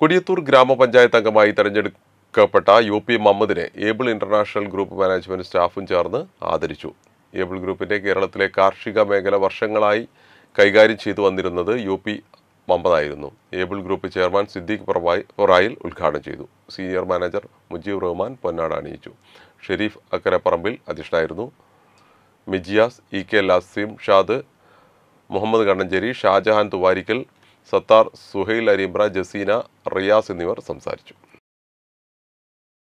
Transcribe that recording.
കൊടിയത്തൂർ ഗ്രാമപഞ്ചായത്ത് അംഗമായി തെരഞ്ഞെടുക്കപ്പെട്ട U P മുഹമ്മദിനെ ഏബിൾ ഇന്റർനാഷണൽ ഗ്രൂപ്പ് മാനേജ്മെന്റ് സ്റ്റാഫും ചേർന്ന് ആദരിച്ചു ഏബിൾ ഗ്രൂപ്പിന്റെ കേരളത്തിലെ കാർഷിക മേഖല വർഷങ്ങളായി കൈകാര്യം ചെയ്തു വന്നിരുന്നത് യു പി മമ്മദായിരുന്നു Able group chairman Siddique Porayil ഉദ്ഘാടനം ചെയ്തു സീനിയർ മാനേജർ മുജീബ് റഹ്മാൻ പൊന്നാട് അണിയിച്ചു ഷെരീഫ് അക്കരപ്പറമ്പിൽ അധ്യക്ഷനായിരുന്നു മിജിയാസ് ഇ കെ ലാസിം ഷാദ് മുഹമ്മദ് കണ്ണഞ്ചേരി ഷാജഹാൻ തുവാരിക്കൽ സത്താർ സുഹൈൽ അരിമ്ര ജസീന റിയാസ് എന്നിവർ സംസാരിച്ചു